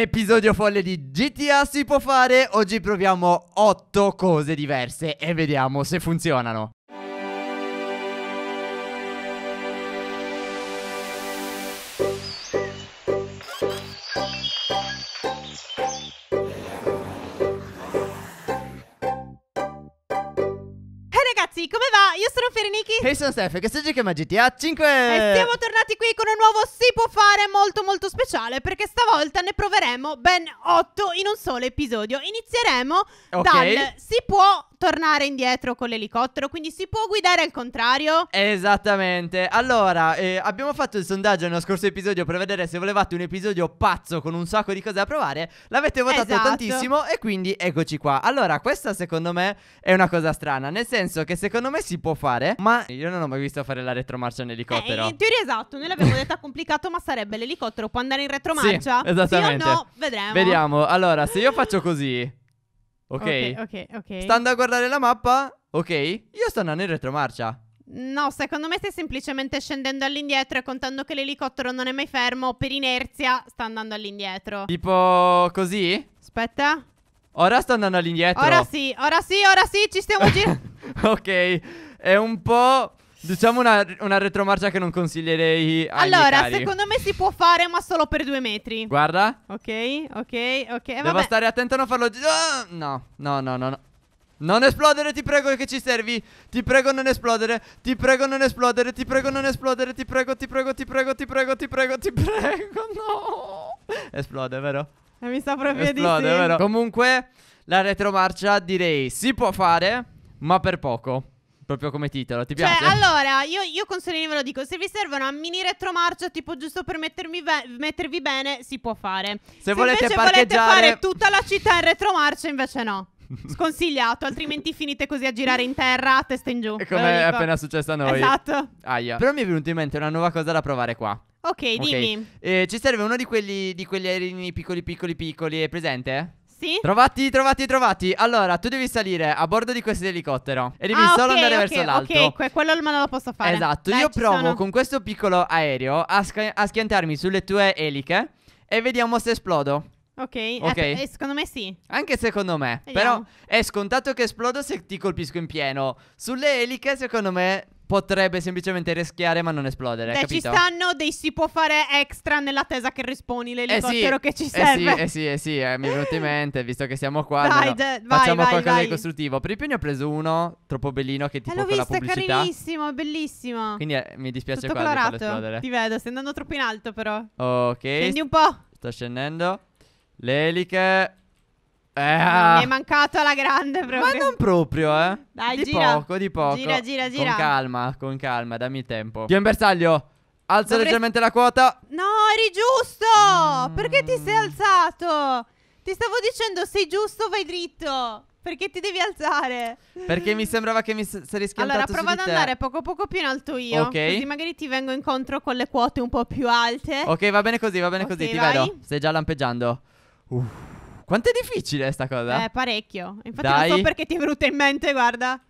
Episodio folle di GTA si può fare, oggi proviamo 8 cose diverse e vediamo se funzionano. io sono Ferenichi. E sono Steph, che stai giocando a GTA 5. E siamo tornati qui con un nuovo Si può fare molto molto speciale, perché stavolta ne proveremo ben 8 in un solo episodio. Inizieremo okay. dal Si può tornare indietro con l'elicottero, quindi si può guidare al contrario? Esattamente. Allora, eh, abbiamo fatto il sondaggio nello scorso episodio per vedere se volevate un episodio pazzo con un sacco di cose da provare. L'avete votato esatto. tantissimo e quindi eccoci qua. Allora, questa secondo me è una cosa strana, nel senso che secondo me si può fare, ma io non ho mai visto fare la retromarcia in elicottero. Eh, in teoria esatto, noi l'abbiamo detta complicato, ma sarebbe l'elicottero può andare in retromarcia? Sì, esattamente. Sì o no? Vedremo. Vediamo. Allora, se io faccio così Ok? Ok, ok. okay. Stando a guardare la mappa, ok? Io sto andando in retromarcia. No, secondo me stai semplicemente scendendo all'indietro e contando che l'elicottero non è mai fermo, per inerzia sta andando all'indietro. Tipo così? Aspetta. Ora sta andando all'indietro. Ora sì, ora sì, ora sì, ci stiamo girando. ok, è un po'... Diciamo una, una, retromarcia che non consiglierei agli Allora, cari. secondo me si può fare, ma solo per due metri. Guarda. Ok, ok, ok. Devo vabbè. stare attento a non farlo... Ah! no, no, no, no, no. Non esplodere, ti prego che ci servi. Ti prego non esplodere. Ti prego non esplodere. Ti prego non esplodere. Ti prego, ti prego, ti prego, ti prego, ti prego, ti prego. No. Esplode, vero? Eh, mi sta proprio Esplode, di sì. vero? Comunque, la retromarcia direi si può fare, ma per poco. Proprio come titolo, ti cioè, piace? Cioè, allora, io, io con Solini ve lo dico, se vi servono a mini retromarcia, tipo giusto per ve- mettervi bene, si può fare. Se, se volete invece parcheggiare... volete fare tutta la città in retromarcia, invece no. Sconsigliato, altrimenti finite così a girare in terra a testa in giù. E come è appena successo a noi. Esatto. Aia. Però mi è venuta in mente una nuova cosa da provare qua. Ok, dimmi. Eh, ci serve uno di quelli, di quelli aerini piccoli, piccoli, piccoli. È presente? Sì. Trovati, trovati, trovati. Allora, tu devi salire a bordo di questo elicottero e devi ah, solo okay, andare okay, verso l'alto. Ok, quello almeno lo posso fare. Esatto, Dai, io provo sono. con questo piccolo aereo a, a schiantarmi sulle tue eliche e vediamo se esplodo. Ok, eh, Ok. eh, secondo me sì. Anche secondo me. Vediamo. Però è scontato che esplodo se ti colpisco in pieno. Sulle eliche, secondo me, potrebbe semplicemente rischiare ma non esplodere. Beh, ci stanno dei si può fare extra nell'attesa che risponi l'elicottero eh che ci serve. Eh sì, eh sì, eh sì, eh, mi è venuto in mente, visto che siamo qua. Dai, allora, facciamo vai, qualcosa vai. di costruttivo. Per il più ne ho preso uno, troppo bellino, che eh, tipo Eh, l'ho con la vista, è carinissimo, è bellissimo. Quindi eh, mi dispiace Tutto quasi farlo esplodere. Ti vedo, stai andando troppo in alto però. Ok, Scendi un po'. sto scendendo. Le eliche. Eh. Mi è ah. mancato alla grande proprio. Ma non proprio, eh. Dai, di gira. poco, di poco. Gira, gira, gira. Con calma, con calma, dammi tempo. Più in bersaglio. Alzo Dovrei... leggermente la quota. No, eri giusto. Mm. Perché ti sei alzato? Ti stavo dicendo, sei giusto, vai dritto. Perché ti devi alzare? Perché mi sembrava che mi sarei schiantato Allora, prova ad andare poco poco più in alto io. Ok. Così magari ti vengo incontro con le quote un po' più alte. Ok, va bene così, va bene okay, così. Ti vai. vedo. Stai già lampeggiando. Uff. Quanto è difficile sta cosa? Eh, parecchio. Infatti Dai. non so perché ti è venuta in mente, guarda.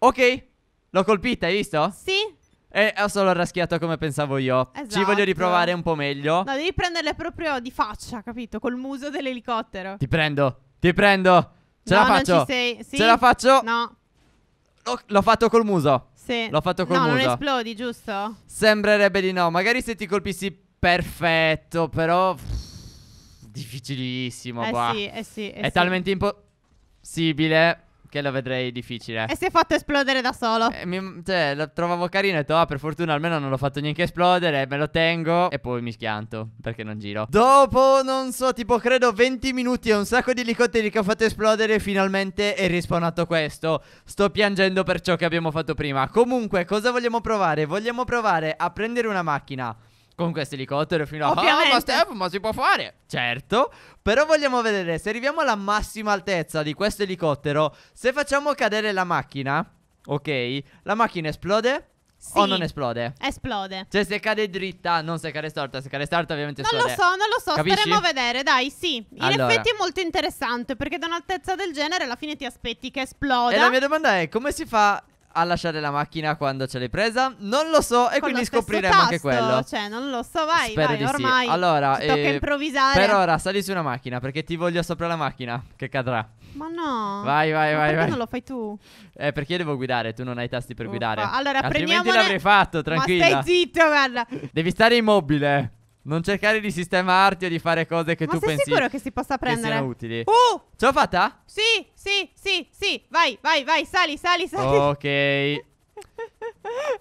Ok, l'ho colpita, hai visto? Sì. E ho solo raschiato come pensavo io. Esatto. Ci voglio esatto. riprovare un po' meglio. No, devi prenderle proprio di faccia, capito? Col muso dell'elicottero. Ti prendo, ti prendo. Ce no, la faccio. Non ci sei. Sì? Ce la faccio. No. L'ho fatto col muso. Sì. L'ho fatto col no, muso. No, non esplodi, giusto? Sembrerebbe di no. Magari se ti colpissi perfetto, però difficilissimo. Eh boh. sì, eh sì, eh È sì. talmente impossibile che lo vedrei difficile. E si è fatto esplodere da solo. Eh, mi, cioè, lo trovavo carino e ho detto, ah, per fortuna almeno non l'ho fatto neanche esplodere, me lo tengo e poi mi schianto perché non giro. Dopo, non so, tipo credo 20 minuti e un sacco di elicotteri che ho fatto esplodere, finalmente è rispawnato questo. Sto piangendo per ciò che abbiamo fatto prima. Comunque, cosa vogliamo provare? Vogliamo provare a prendere una macchina con questo elicottero fino a... Ovviamente. Ah, ma Steph, ma si può fare! Certo, però vogliamo vedere se arriviamo alla massima altezza di questo elicottero, se facciamo cadere la macchina, ok, la macchina esplode sì. O non esplode? Esplode. Cioè, se cade dritta, non se cade storta. Se cade storta, ovviamente esplode. Non lo so, non lo so. Capisci? Staremo a vedere, dai, sì. In allora. effetti è molto interessante perché da un'altezza del genere alla fine ti aspetti che esploda. E la mia domanda è: come si fa a lasciare la macchina quando ce l'hai presa? Non lo so e Con quindi scopriremo tasto, anche quello. Cioè, non lo so, vai, Spero vai, di ormai. Sì. Allora, eh, improvvisare. Per ora sali su una macchina perché ti voglio sopra la macchina che cadrà. Ma no. Vai, vai, Ma vai. Perché vai. non lo fai tu? Eh, perché io devo guidare, tu non hai i tasti per Uffa. guidare. Allora, Altrimenti prendiamone... l'avrei fatto, tranquillo. Ma stai zitto, guarda. Devi stare immobile. Non cercare di sistemarti o di fare cose che Ma tu pensi. Ma sei sicuro che si possa prendere? Che siano utili. Uh! Ce l'ho fatta? Sì, sì, sì, sì. Vai, vai, vai. Sali, sali, sali. Ok. È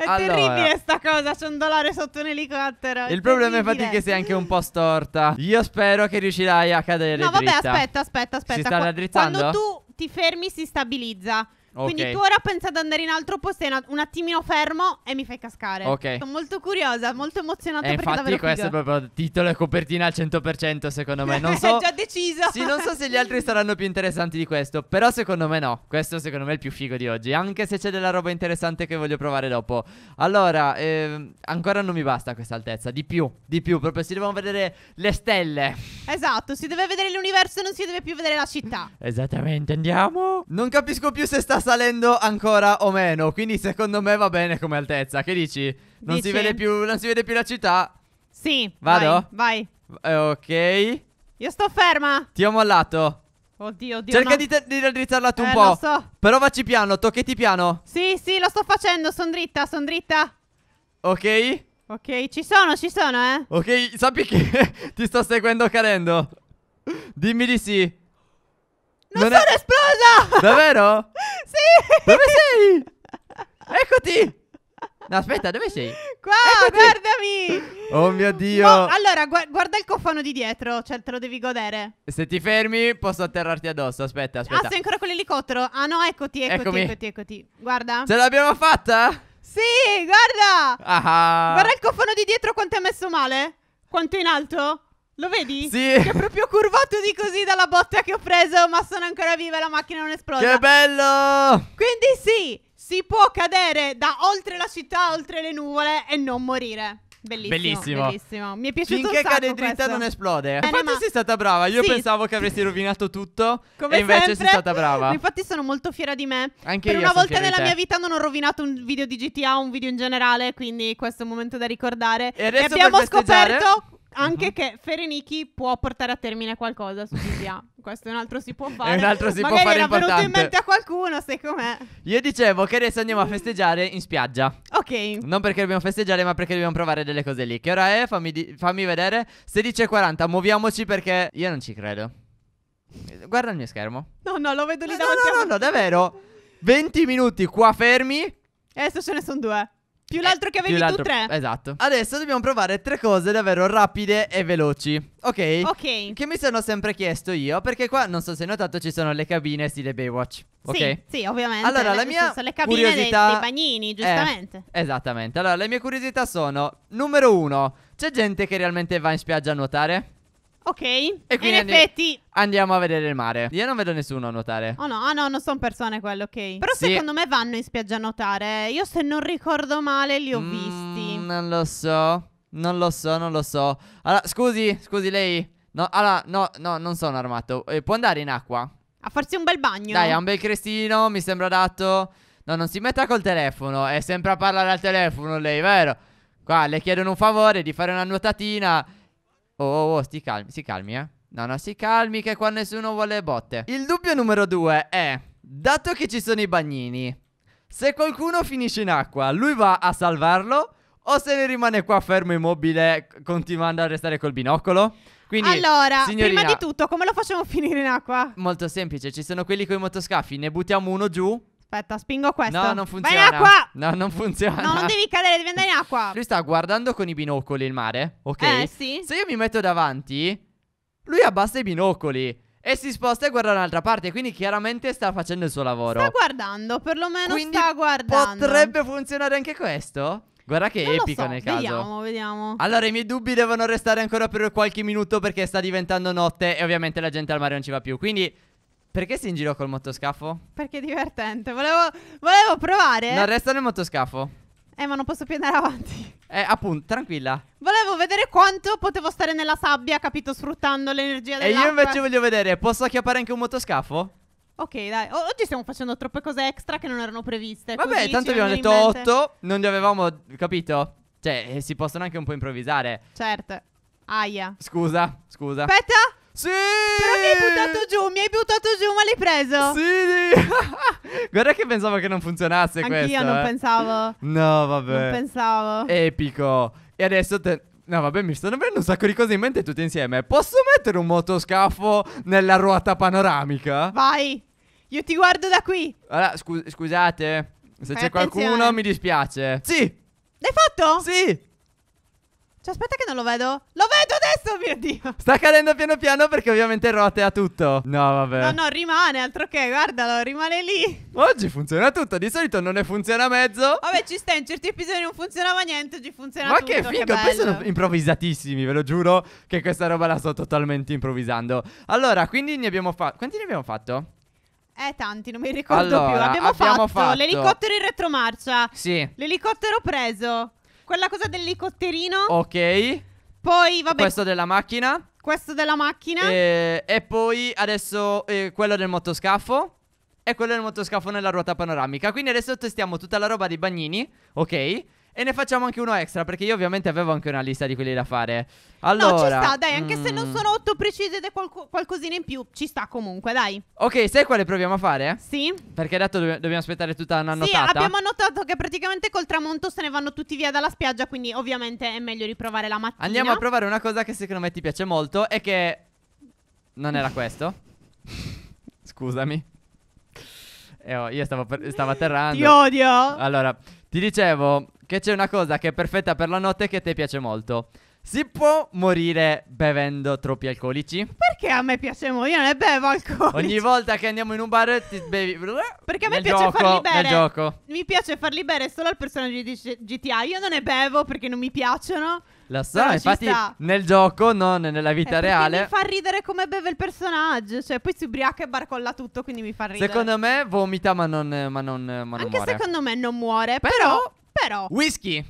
allora. terribile sta cosa. C'è un dollaro sotto un elicottero. il terribile. problema, infatti, è che sei anche un po' storta. Io spero che riuscirai a cadere. No, vabbè, dritta. aspetta, aspetta, aspetta. Si sta raddrizzando? Quando tu ti fermi, si stabilizza. Okay. Quindi tu ora pensi ad andare in altro posto, un attimino fermo e mi fai cascare. Ok. Sono molto curiosa, molto emozionata. E eh, infatti questo figo. è proprio titolo e copertina al 100% secondo me. Non so... già deciso. Sì, non so se gli altri saranno più interessanti di questo, però secondo me no. Questo secondo me è il più figo di oggi, anche se c'è della roba interessante che voglio provare dopo. Allora, eh, ancora non mi basta questa altezza, di più, di più, proprio si devono vedere le stelle. Esatto, si deve vedere l'universo non si deve più vedere la città. Esattamente, andiamo. Non capisco più se sta salendo ancora o meno. Quindi secondo me va bene come altezza. Che dici? Non, dici? Si, vede più, non si vede più la città? Sì. Vado? Vai. vai. Eh, ok. Io sto ferma. Ti ho mollato. Oddio, oddio. Cerca no. di, di raddrizzarla tu eh, un po'. Lo so. Però vacci piano, tocchetti piano. Sì, sì, lo sto facendo. Sono dritta, sono dritta. Ok. Ok, ci sono, ci sono, eh. Ok, sappi che ti sto seguendo cadendo. Dimmi di sì. Non, non sono è... esplosa! Davvero? Dove sei? Eccoti! No, aspetta, dove sei? Qua, Eccoti. guardami! Oh mio Dio! No, allora, gu- guarda il cofano di dietro, cioè te lo devi godere. Se ti fermi, posso atterrarti addosso. Aspetta, aspetta. Ah, sei ancora con l'elicottero? Ah no, eccoti, eccoti, Eccomi. eccoti, eccoti. Guarda. Ce l'abbiamo fatta? Sì, guarda! Ah. Guarda il cofano di dietro quanto è messo male. Quanto in alto? Lo vedi? Sì. Che è proprio curvato di così dalla botta che ho preso, ma sono ancora viva e la macchina non esplode. Che bello! Quindi sì, si può cadere da oltre la città, oltre le nuvole e non morire. Bellissimo, bellissimo. bellissimo. Mi è piaciuto Finché cade dritta questo. non esplode. Eh, infatti ma... sei stata brava. Io sì. pensavo che avresti rovinato tutto Come e invece sempre. sei stata brava. Infatti sono molto fiera di me. Anche per io. Per una volta nella mia vita non ho rovinato un video di GTA, un video in generale, quindi questo è un momento da ricordare. E, e abbiamo scoperto anche uh-huh. che Fereniki può portare a termine qualcosa su GTA. Questo è un altro si può fare. È un altro si Magari può fare era importante. venuto in mente a qualcuno, sai com'è. Io dicevo che adesso andiamo a mm. festeggiare in spiaggia. Ok. Non perché dobbiamo festeggiare, ma perché dobbiamo provare delle cose lì. Che ora è? Fammi, di- fammi vedere. 16.40, muoviamoci perché io non ci credo. Guarda il mio schermo. No, no, lo vedo lì davanti. No, no, no, no, davvero. 20 minuti qua fermi. E adesso ce ne sono due. Più l'altro che avevi tu tre. Esatto. Adesso dobbiamo provare tre cose davvero rapide e veloci. Ok? Ok. Che mi sono sempre chiesto io, perché qua non so se hai notato ci sono le cabine stile Baywatch. Ok? Sì, sì ovviamente. Allora, la mia sono le cabine curiosità... dei, dei bagnini, giustamente. Eh, esattamente. Allora, le mie curiosità sono: numero uno, c'è gente che realmente va in spiaggia a nuotare? Ok. E quindi in andi- effetti. Andiamo a vedere il mare. Io non vedo nessuno a nuotare. Oh no, ah no, non sono persone quelle, ok. Però Sì. secondo me vanno in spiaggia a nuotare. Io se non ricordo male li ho Mm, visti. non lo so. Non lo so, non lo so. Allora, scusi, scusi lei. No, allora, no, no, non sono armato. Eh, può andare in acqua? A farsi un bel bagno. Dai, ha un bel crestino, mi sembra adatto. No, non si metta col telefono. È sempre a parlare al telefono lei, vero? Qua le chiedono un favore di fare una nuotatina. Oh, oh, oh, sti calmi, si calmi, eh. No, no, si calmi che qua nessuno vuole botte. Il dubbio numero due è, dato che ci sono i bagnini, se qualcuno finisce in acqua, lui va a salvarlo o se ne rimane qua fermo immobile continuando a restare col binocolo? Quindi, allora, signorina, prima di tutto, come lo facciamo finire in acqua? Molto semplice, ci sono quelli con i motoscafi, ne buttiamo uno giù Aspetta, spingo questo. No, non funziona. Vai in acqua! No, non funziona. No, non devi cadere, devi andare in acqua. Lui sta guardando con i binocoli il mare, ok? Eh, sì. Se io mi metto davanti, lui abbassa i binocoli. E si sposta e guarda un'altra parte. Quindi chiaramente sta facendo il suo lavoro. Sta guardando, perlomeno quindi sta guardando. Potrebbe funzionare anche questo? Guarda che non epico so, nel caso. Vediamo, vediamo. Allora, i miei dubbi devono restare ancora per qualche minuto perché sta diventando notte e ovviamente la gente al mare non ci va più. Quindi perché sei in giro col motoscafo? Perché è divertente. Volevo, volevo provare. Non resta nel motoscafo. Eh, ma non posso più andare avanti. Eh, appunto, tranquilla. Volevo vedere quanto potevo stare nella sabbia, capito, sfruttando l'energia dell'acqua. E io invece voglio vedere, posso acchiappare anche un motoscafo? Ok, dai. O oggi stiamo facendo troppe cose extra che non erano previste. Vabbè, tanto abbiamo detto 8, non ne avevamo, capito? Cioè, eh, si possono anche un po' improvvisare. Certo. Aia. Scusa, scusa. Aspetta. Sì! Però mi hai buttato giù, mi hai buttato giù, ma l'hai preso. Sì! Guarda che pensavo che non funzionasse Anch'io questo. Anch'io non eh. pensavo. No, vabbè. Non pensavo. Epico. E adesso te... No, vabbè, mi stanno venendo un sacco di cose in mente tutte insieme. Posso mettere un motoscafo nella ruota panoramica? Vai! Io ti guardo da qui. Allora, scu scusate, se c'è qualcuno mi dispiace. Sì! L'hai fatto? Sì! Cioè, aspetta che non lo vedo. Lo vedo adesso, mio Dio. Sta cadendo piano piano perché ovviamente rotea tutto. No, vabbè. No, no, rimane, altro che, guardalo, rimane lì. Oggi funziona tutto, di solito non ne funziona mezzo. Vabbè, ci sta, in certi episodi non funzionava niente, oggi funziona Ma tutto. Ma che figo, poi sono improvvisatissimi, ve lo giuro che questa roba la sto totalmente improvvisando. Allora, quindi ne abbiamo fatto... Quanti ne abbiamo fatto? Eh, tanti, non mi ricordo allora, più. Abbiamo, abbiamo fatto, fatto l'elicottero in retromarcia. Sì. L'elicottero preso. Quella cosa dell'elicotterino. Ok. Poi, vabbè. Questo della macchina. Questo della macchina. E, e poi adesso eh, quello del motoscafo. E quello del motoscafo nella ruota panoramica. Quindi adesso testiamo tutta la roba dei bagnini. Ok. E ne facciamo anche uno extra, perché io ovviamente avevo anche una lista di quelli da fare. Allora, no, ci sta, dai, anche mm... se non mm. sono otto precise ed qualco- qualcosina in più, ci sta comunque, dai. Ok, sai quale proviamo a fare? Sì. Perché hai detto do- dobbiamo aspettare tutta una nottata. Sì, abbiamo notato che praticamente col tramonto se ne vanno tutti via dalla spiaggia, quindi ovviamente è meglio riprovare la mattina. Andiamo a provare una cosa che secondo me ti piace molto e che non era questo. Scusami. Eh, oh, io stavo, per- stavo atterrando. Ti odio. Allora, ti dicevo, che c'è una cosa che è perfetta per la notte e che a te piace molto. Si può morire bevendo troppi alcolici? Perché a me piace morire? Io ne bevo alcolici. Ogni volta che andiamo in un bar ti bevi. Perché a me piace gioco, farli bere. Gioco. Mi piace farli bere solo al personaggio di GTA. Io non ne bevo perché non mi piacciono. Lo so, Però infatti nel gioco, non nella vita eh, reale. Mi fa ridere come beve il personaggio. Cioè, poi si ubriaca e barcolla tutto, quindi mi fa ridere. Secondo me vomita, ma non, ma non, ma non Anche muore. secondo me non muore. Però, però però. Whisky.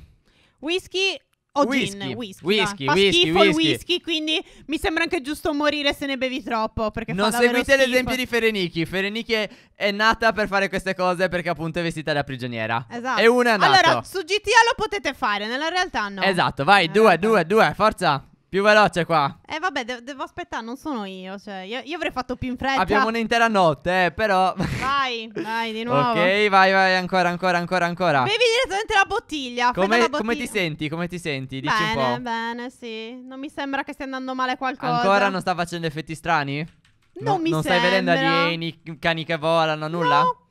Whisky o whisky. gin, whisky. Whisky, no? whisky, schifo whisky. il whisky, quindi mi sembra anche giusto morire se ne bevi troppo. Perché non seguite l'esempio di Ferenichi. Ferenichi è, è, nata per fare queste cose perché appunto è vestita da prigioniera. Esatto. E una è nata. Allora, su GTA lo potete fare, nella realtà no. Esatto, vai, nella due, due, due, forza. Più veloce qua. Eh vabbè, de- devo aspettare, non sono io. Cioè, io, io avrei fatto più in fretta. Abbiamo un'intera notte, eh, però. Vai, vai di nuovo. Ok, vai, vai, ancora, ancora, ancora, ancora. Bevi direttamente la bottiglia. Come, bottiglia. come ti senti? Come ti senti? Dici bene, un po'. Bene, sì. Non mi sembra che stia andando male qualcosa. Ancora non sta facendo effetti strani? Non no, mi non sembra. Non stai vedendo alieni, cani che volano, nulla? No.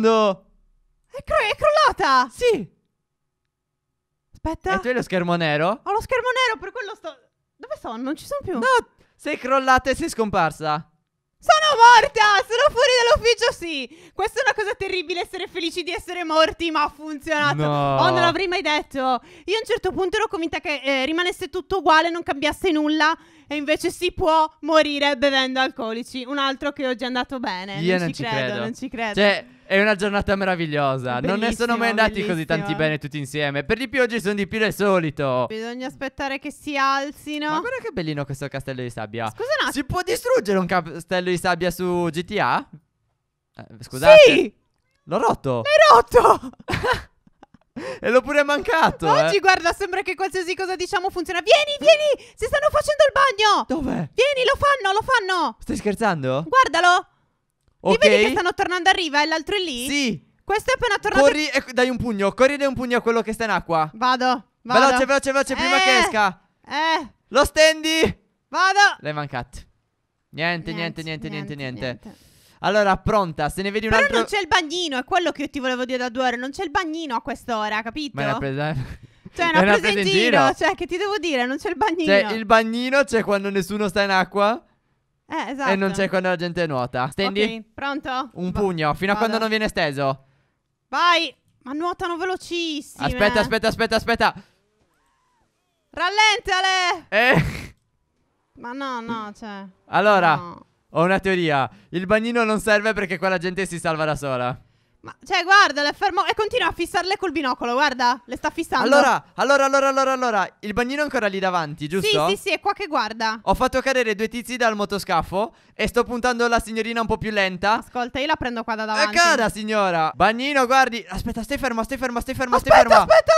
parlando? È, cro- è crollata! Sì! Aspetta. E tu hai lo schermo nero? Ho lo schermo nero, per quello sto... Dove sono? Non ci sono più. No, sei crollata e sei scomparsa. Sono morta! Sono fuori dall'ufficio, sì! Questa è una cosa terribile, essere felici di essere morti, ma ha funzionato! No. Oh, non l'avrei mai detto! Io a un certo punto ero convinta che eh, rimanesse tutto uguale, non cambiasse nulla, e invece si può morire bevendo alcolici. Un altro che oggi è andato bene. Io non, non ci, credo, credo, non ci credo. Cioè... È una giornata meravigliosa. Bellissimo, non ne sono mai andati bellissimo. così tanti bene tutti insieme. Per di più oggi sono di più del solito. Bisogna aspettare che si alzino. Ma guarda che bellino questo castello di sabbia. Scusa un Si può distruggere un castello di sabbia su GTA? Eh, scusate. Sì! L'ho rotto. L'hai rotto! E l'ho pure mancato. Eh. Oggi, eh. guarda, sembra che qualsiasi cosa diciamo funziona. Vieni, vieni! Si stanno facendo il bagno! Dove? Vieni, lo fanno, lo fanno! Stai scherzando? Guardalo! Ok. Li vedi che stanno tornando a riva e l'altro è lì? Sì. Questo è appena tornato. Corri e dai un pugno. Corri e dai un pugno a quello che sta in acqua. Vado. vado. Veloce, veloce, veloce. Prima che eh, esca. Eh. Lo stendi. Vado. L'hai mancato. Niente, niente, niente, niente, niente. niente. Allora, pronta, se ne vedi un Però altro... non c'è il bagnino, è quello che io ti volevo dire da due ore. Non c'è il bagnino a quest'ora, capito? Ma è una presa... Cioè, una, presa, in, giro. Cioè, che ti devo dire? Non c'è il bagnino. Cioè, il bagnino c'è quando nessuno sta in acqua. Eh, esatto. E non esatto. c'è quando la gente nuota. Stendi. Okay, pronto? Un Va pugno, fino vado. a quando non viene steso. Vai! Ma nuotano velocissimo. Aspetta, aspetta, aspetta, aspetta. Rallentale! Eh. Ma no, no, cioè. Allora, no. ho una teoria. Il bagnino non serve perché quella gente si salva da sola. Ma, cioè, guarda, le fermo e continua a fissarle col binocolo, guarda, le sta fissando. Allora, allora, allora, allora, allora, il bagnino è ancora lì davanti, giusto? Sì, sì, sì, è qua che guarda. Ho fatto cadere due tizi dal motoscafo e sto puntando la signorina un po' più lenta. Ascolta, io la prendo qua da eh, davanti. E cada, signora. Bagnino, guardi. Aspetta, stai ferma, stai ferma, stai ferma, aspetta, stai ferma. Aspetta,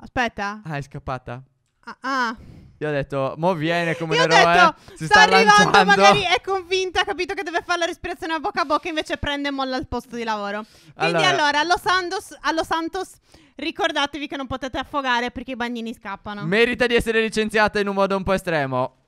aspetta. Aspetta. Ah, è scappata. Ah, ah. Io ho detto, mo viene come Io una roba. Eh, si sta, sta arrivando, magari è convinta, ha capito che deve fare la respirazione a bocca a bocca, invece prende e molla il posto di lavoro. Quindi allora, allora allo, Sandos, allo Santos ricordatevi che non potete affogare perché i bagnini scappano. Merita di essere licenziata in un modo un po' estremo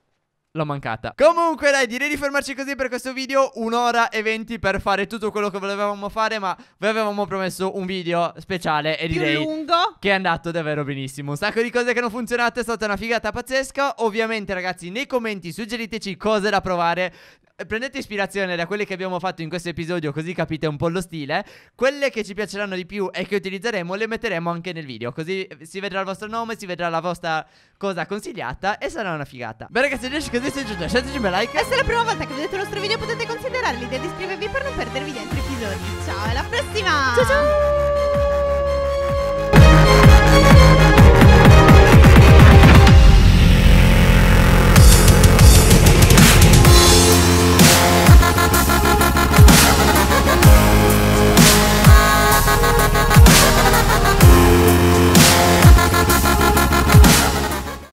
l'ho mancata Comunque dai direi di fermarci così per questo video Un'ora e venti per fare tutto quello che volevamo fare Ma vi avevamo promesso un video speciale E direi lungo. che è andato davvero benissimo Un sacco di cose che non funzionate è stata una figata pazzesca Ovviamente ragazzi nei commenti suggeriteci cose da provare eh, prendete ispirazione da quelle che abbiamo fatto in questo episodio così capite un po' lo stile. Quelle che ci piaceranno di più e che utilizzeremo le metteremo anche nel video, così eh, si vedrà il vostro nome, si vedrà la vostra cosa consigliata e sarà una figata. Beh ragazzi, adesso così se giunto, lasciateci un bel like. E se è la prima volta che vedete il nostro video potete considerare l'idea di iscrivervi per non perdervi gli altri episodi. Ciao, alla prossima! Ciao ciao!